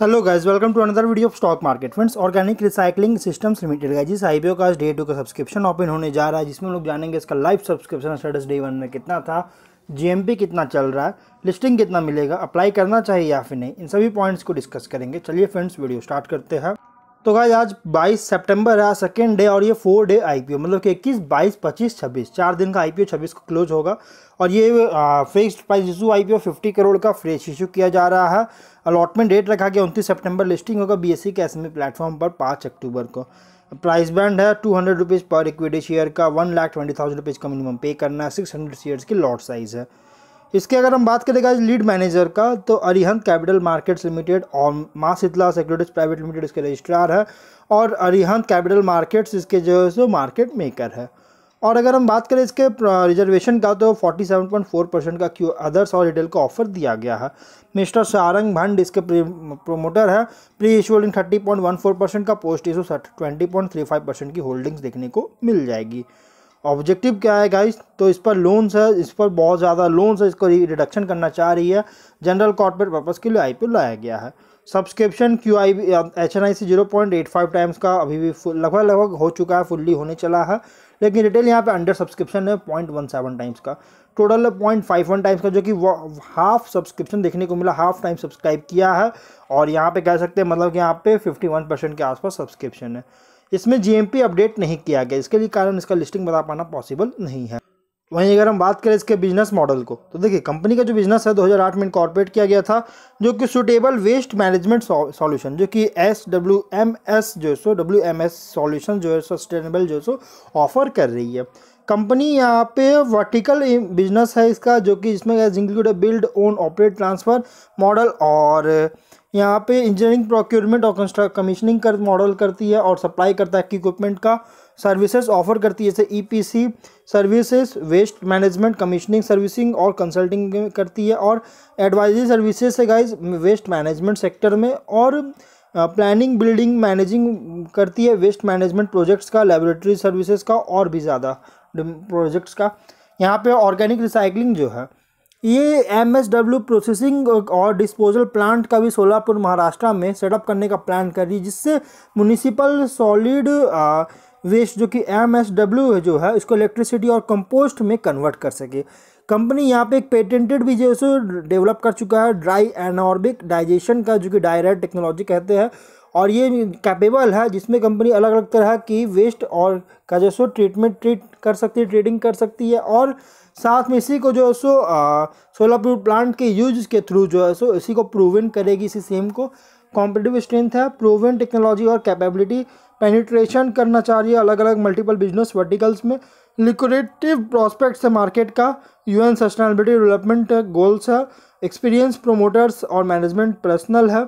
hello guys welcome to another video of stock market friends organic recycling systems limited guys जिस IPO का day two का subscription open होने जा रहा है जिसमें हम लोग जानेंगे इसका live subscription status day one में कितना था जीएमपी कितना चल रहा है लिस्टिंग कितना मिलेगा अप्लाई करना चाहिए या फिर नहीं इन सभी पॉइंट्स को डिस्कस करेंगे चलिए फ्रेंड्स वीडियो स्टार्ट करते हैं तो गाइज आज 22 सितंबर है सेकेंड डे और ये फोर डे आईपीओ मतलब कि 21, 22, 25, 26 चार दिन का आईपीओ 26 को क्लोज होगा और ये fixed price issue IPO 50 crore का फ्रेश इशू किया जा रहा है अलॉटमेंट डेट रखा गया उनतीस सितंबर लिस्टिंग होगा बीएससी e के एसएमई प्लेटफॉर्म e पर 5 अक्टूबर को प्राइस बैंड है two hundred rupees per equity share का one lakh twenty thousand rupees का मिनिमम पे करना है सिक्स हंड्रेड शेयर्स की लॉट साइज़ है इसके अगर हम बात करेंगे आज लीड मैनेजर का तो अरिहंत कैपिटल मार्केट्स लिमिटेड और Maa Sheetla securities private limited इसके रजिस्ट्रार है और अरिहंत कैपिटल मार्केट्स इसके जो है सो मार्केट मेकर है और अगर हम बात करें इसके रिजर्वेशन का तो 47.4 परसेंट का क्यू अदर्स और रिटेल का ऑफर दिया गया है मिस्टर सारंग भंड इसके प्रोमोटर है pre issue holding thirty percent का post issue twenty point three five percent की होल्डिंग्स देखने को मिल जाएगी ऑब्जेक्टिव क्या है गाइस तो इस पर लोन्स है इस पर बहुत ज़्यादा लोन्स है इसको रिडक्शन करना चाह रही है जनरल कॉर्पोरेट पर्पज़ के लिए आई लाया गया है subscription Q I H N I C zero point eight five times का अभी भी लगभग लगभग हो चुका है फुल्ली होने चला है लेकिन रिटेल यहाँ पे अंडर सब्सक्रिप्शन है पॉइंट वन सेवन टाइम्स का total point five one times का जो कि हाफ सब्सक्रिप्शन देखने को मिला हाफ टाइम सब्सक्राइब किया है और यहाँ पे कह सकते हैं मतलब कि यहाँ पे फिफ्टी वन परसेंट के आसपास सब्सक्रिप्शन है इसमें जीएमपी अपडेट नहीं किया गया इसके भी कारण इसका लिस्टिंग बता पाना पॉसिबल नहीं है वहीं अगर हम बात करें इसके बिजनेस मॉडल को तो देखिए कंपनी का जो बिजनेस है 2008 में इनकॉर्पोरेट किया गया था जो कि सुटेबल वेस्ट मैनेजमेंट सॉल्यूशन जो कि एस डब्ल्यू एम एस जो सो डब्ल्यू एम एस सोल्यूशन जो है सस्टेनेबल जो सो ऑफर कर रही है कंपनी यहाँ पे वर्टिकल बिजनेस है इसका जो कि इसमें include build own operate transfer model और यहाँ पे इंजीनियरिंग प्रोक्योरमेंट और कंस्ट्रक्ट कमीशनिंग कर मॉडल करती है और सप्लाई करता है इक्विपमेंट का सर्विसेज ऑफर करती है जैसे EPC services waste management commissioning servicing और कंसल्टिंग करती है और एडवाइजरी सर्विसेज से गाइज वेस्ट मैनेजमेंट सेक्टर में और प्लानिंग बिल्डिंग मैनेजिंग करती है वेस्ट मैनेजमेंट प्रोजेक्ट्स का लेबोरेटरी सर्विसेज का और भी ज़्यादा प्रोजेक्ट्स का यहाँ पे ऑर्गेनिक रिसाइकलिंग जो है ये डब्ल्यू प्रोसेसिंग और डिस्पोजल प्लांट का भी सोलापुर महाराष्ट्र में सेटअप करने का प्लान कर रही है जिससे म्यूनिसिपल सॉलिड वेस्ट जो कि एम एस डब्ल्यू जो है इसको इलेक्ट्रिसिटी और कंपोस्ट में कन्वर्ट कर सके कंपनी यहाँ पे एक पेटेंटेड भी जो डेवलप कर चुका है ड्राई एनॉर्बिक डाइजेशन का जो कि डायरेक्ट टेक्नोलॉजी कहते हैं और ये कैपेबल है जिसमें कंपनी अलग अलग तरह की वेस्ट और का जो सो ट्रीटमेंट ट्रीट कर सकती है ट्रेडिंग कर सकती है और साथ में इसी को जो है सो सोलापुर प्लांट के यूज के थ्रू जो है सो इसी को प्रूवन करेगी इसी सेम को कॉम्पिटिव स्ट्रेंथ है प्रूवन टेक्नोलॉजी और कैपेबिलिटी पेनिट्रेशन करना चाह रही है अलग अलग मल्टीपल बिजनेस वर्टिकल्स में लिक्विडेटिव प्रॉस्पेक्ट्स है मार्केट का यूएन सस्टेनेबिलिटी डेवलपमेंट गोल्स है एक्सपीरियंस प्रोमोटर्स और मैनेजमेंट पर्सनल है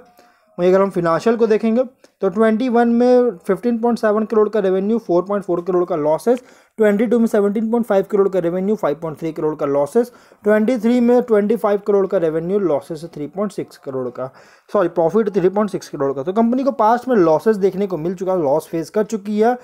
वहीं अगर हम फिनाशियल को देखेंगे तो 21 में 15.7 करोड़ का रेवेन्यू 4.4 करोड़ का लॉसेस 22 में 17.5 करोड़ का रेवेन्यू 5.3 करोड़ का लॉसेस 23 में 25 करोड़ का रेवेन्यू लॉसेस 3.6 करोड़ का सॉरी प्रॉफिट 3.6 करोड़ का तो कंपनी को पास्ट में लॉसेस देखने को मिल चुका लॉस फेस कर चुकी है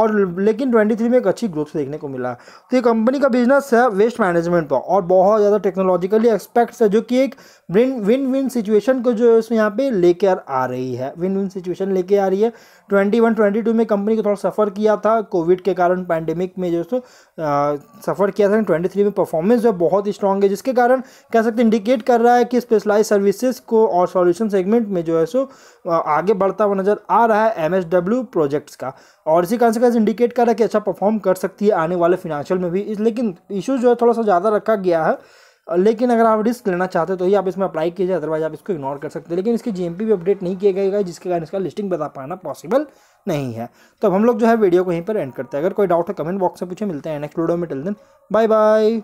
और लेकिन 23 में एक अच्छी ग्रोथ देखने को मिला तो ये कंपनी का बिजनेस है वेस्ट मैनेजमेंट पर और बहुत ज़्यादा टेक्नोलॉजिकली एक्सपेक्ट्स है जो कि एक विन विन विन सिचुएशन को जो इसमें यहाँ पे लेकर आ रही है विन विन सिचुएशन लेके आ रही है ट्वेंटी वन ट्वेंटी टू में कंपनी को थोड़ा सफ़र किया था कोविड के कारण पैंडेमिक में जो है सफ़र किया था ट्वेंटी थ्री में परफॉर्मेंस जो बहुत ही स्ट्रॉन्ग है जिसके कारण कह सकते इंडिकेट कर रहा है कि स्पेशलाइज सर्विसेज को और सॉल्यूशन सेगमेंट में जो है सो आगे बढ़ता हुआ नज़र आ रहा है एम एस डब्ल्यू प्रोजेक्ट्स का और इसी कॉन्सिक्वेंस इंडिकेट कर रहा है कि अच्छा परफॉर्म कर सकती है आने वाले फिनेंशियल में भी इस लेकिन इशू जो है थोड़ा सा ज़्यादा रखा गया है लेकिन अगर आप रिस्क लेना चाहते हो तो ही आप इसमें अप्लाई कीजिए अदरवाइज आप इसको इग्नोर कर सकते हैं लेकिन इसकी जी भी अपडेट नहीं किया गया जिसके कारण इसका लिस्टिंग बता पाना पॉसिबल नहीं है तो अब हम लोग जो है वीडियो को यहीं पर एंड करते हैं अगर कोई डाउट है कमेंट बॉक्स में पूछे मिलते हैं नेक्स्ट वीडियो में टिल दिन बाय बाय